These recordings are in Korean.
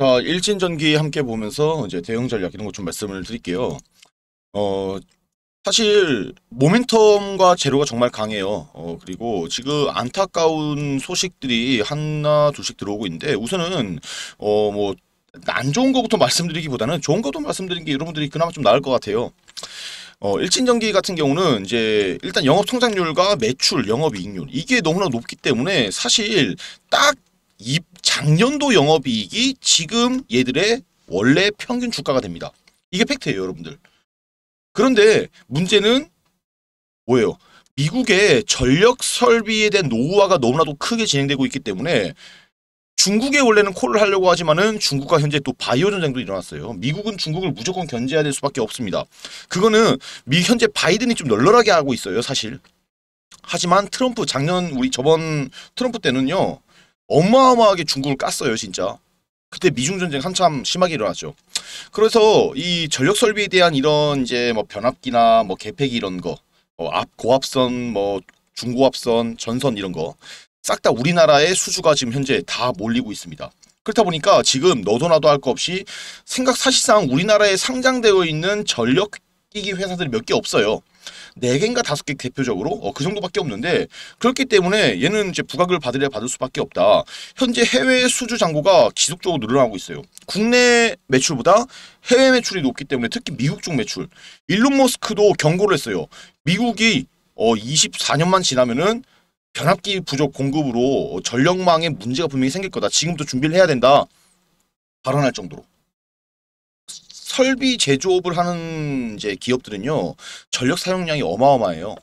자, 일진전기 함께 보면서 이제 대응 전략 이런 것 좀 말씀을 드릴게요. 어, 사실 모멘텀과 제로가 정말 강해요. 어, 그리고 지금 안타까운 소식들이 하나 둘씩 들어오고 있는데 우선은 어, 뭐안 좋은 것부터 말씀드리기보다는 좋은 것도 말씀드린 게 여러분들이 그나마 좀 나을 것 같아요. 어, 일진전기 같은 경우는 이제 일단 영업 성장률과 매출, 영업이익률 이게 너무나 높기 때문에 사실 딱 작년도 영업이익이 지금 얘들의 원래 평균 주가가 됩니다. 이게 팩트예요, 여러분들. 그런데 문제는 뭐예요? 미국의 전력 설비에 대한 노후화가 너무나도 크게 진행되고 있기 때문에 중국에 원래는 콜을 하려고 하지만은 중국과 현재 또 바이오 전쟁도 일어났어요. 미국은 중국을 무조건 견제해야 될 수밖에 없습니다. 그거는 미 현재 바이든이 좀 널널하게 하고 있어요, 사실. 하지만 트럼프 작년 우리 저번 트럼프 때는요. 어마어마하게 중국을 깠어요 진짜 그때 미중 전쟁 한참 심하게 일어났죠. 그래서 이 전력 설비에 대한 이런 이제 뭐 변압기나 뭐 개폐기 이런 거, 어, 앞 고압선, 뭐 중고압선, 전선 이런 거 싹 다 우리나라의 수주가 지금 현재 다 몰리고 있습니다. 그렇다 보니까 지금 너도 나도 할 거 없이 생각 사실상 우리나라에 상장되어 있는 전력기기 회사들이 몇 개 없어요. 4개인가 5개 대표적으로 어, 그 정도밖에 없는데 그렇기 때문에 얘는 이제 부각을 받으려 받을 수밖에 없다. 현재 해외 수주 잔고가 지속적으로 늘어나고 있어요. 국내 매출보다 해외 매출이 높기 때문에 특히 미국 쪽 매출. 일론 머스크도 경고를 했어요. 미국이 어, 24년만 지나면은 변압기 부족 공급으로 전력망에 문제가 분명히 생길 거다. 지금부터 준비를 해야 된다. 발언할 정도로. 설비 제조업을 하는 이제 기업들은요 전력 사용량이 어마어마해요.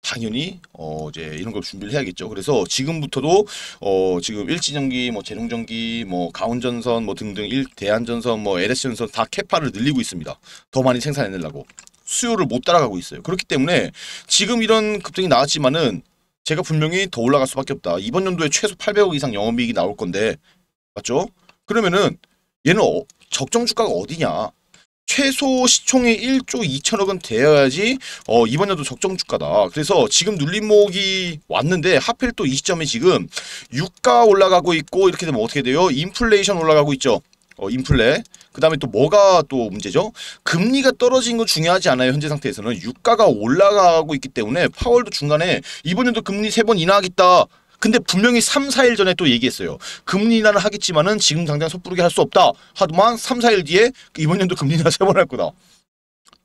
당연히 어 이제 이런 걸 준비를 해야겠죠. 그래서 지금부터도 어 지금 일진전기뭐재능전기뭐 가온전선, 뭐 등등 일 대한전선, 뭐 LS전선 다 캐파를 늘리고 있습니다. 더 많이 생산해내려고 수요를 못 따라가고 있어요. 그렇기 때문에 지금 이런 급등이 나왔지만은 제가 분명히 더 올라갈 수밖에 없다. 이번 연도에 최소 800억 이상 영업이익이 나올 건데 맞죠? 그러면은 얘는 어, 적정 주가가 어디냐. 최소 시총이 1조 2천억은 되어야지 어, 이번 연도 적정 주가다. 그래서 지금 눌림목이 왔는데 하필 또 이 시점에 지금 유가 올라가고 있고 이렇게 되면 어떻게 돼요? 인플레이션 올라가고 있죠. 어, 인플레. 그 다음에 또 뭐가 또 문제죠? 금리가 떨어진 건 중요하지 않아요. 현재 상태에서는. 유가가 올라가고 있기 때문에 파월도 중간에 이번 연도 금리 세 번 인하하겠다. 근데 분명히 3, 4일 전에 또 얘기했어요. 금리 인하는 하겠지만은 지금 당장 섣부르게 할 수 없다. 하더만 3, 4일 뒤에 이번 연도 금리 인하 세번할 거다.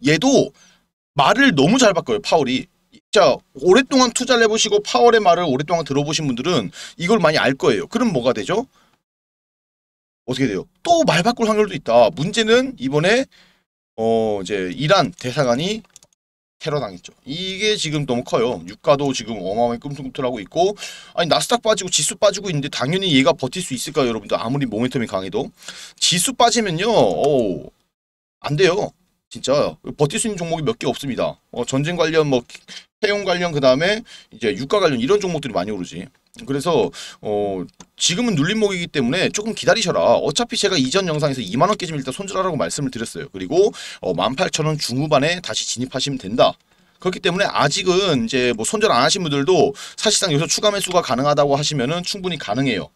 얘도 말을 너무 잘 바꿔요. 파월이. 자 오랫동안 투자를 해보시고 파월의 말을 오랫동안 들어보신 분들은 이걸 많이 알 거예요. 그럼 뭐가 되죠? 어떻게 돼요? 또 말 바꿀 확률도 있다. 문제는 이번에 어 이제 이란 대사관이 테러 당했죠. 이게 지금 너무 커요. 유가도 지금 어마어마하게 꿈틀꿈틀하고 있고 아니 나스닥 빠지고 지수 빠지고 있는데 당연히 얘가 버틸 수 있을까요, 여러분들? 아무리 모멘텀이 강해도 지수 빠지면요. 오, 안 돼요. 진짜 버틸 수 있는 종목이 몇 개 없습니다. 어, 전쟁 관련, 뭐 채용 관련, 그 다음에 이제 유가 관련 이런 종목들이 많이 오르지. 그래서 어, 지금은 눌림목이기 때문에 조금 기다리셔라. 어차피 제가 이전 영상에서 2만 원깨지면 일단 손절하라고 말씀을 드렸어요. 그리고 어, 18,000원 중후반에 다시 진입하시면 된다. 그렇기 때문에 아직은 이제 뭐 손절 안 하신 분들도 사실상 여기서 추가 매수가 가능하다고 하시면은 충분히 가능해요.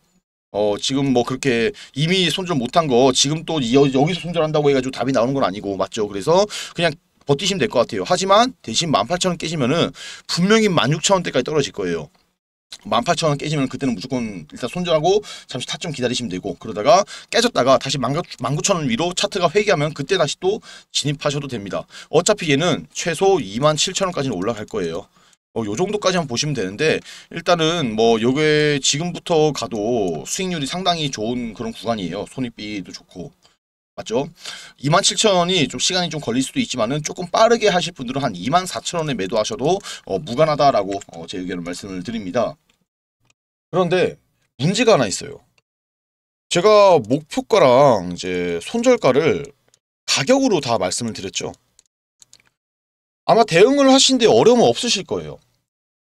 어 지금 뭐 그렇게 이미 손절 못한 거 지금 또 여기서 손절한다고 해가지고 답이 나오는 건 아니고 맞죠? 그래서 그냥 버티시면 될 것 같아요. 하지만 대신 18,000원 깨지면은 분명히 16,000원대까지 떨어질 거예요. 18,000원 깨지면 그때는 무조건 일단 손절하고 잠시 타점 기다리시면 되고 그러다가 깨졌다가 다시 19,000원 위로 차트가 회귀하면 그때 다시 또 진입하셔도 됩니다. 어차피 얘는 최소 27,000원까지는 올라갈 거예요. 어, 요 정도까지만 보시면 되는데 일단은 뭐 요게 지금부터 가도 수익률이 상당히 좋은 그런 구간이에요. 손익비도 좋고 맞죠? 27,000원이 좀 시간이 좀 걸릴 수도 있지만은 조금 빠르게 하실 분들은 한 24,000원에 매도하셔도 어, 무관하다라고 어, 제 의견을 말씀을 드립니다. 그런데 문제가 하나 있어요. 제가 목표가랑 이제 손절가를 가격으로 다 말씀을 드렸죠. 아마 대응을 하신데 어려움은 없으실 거예요.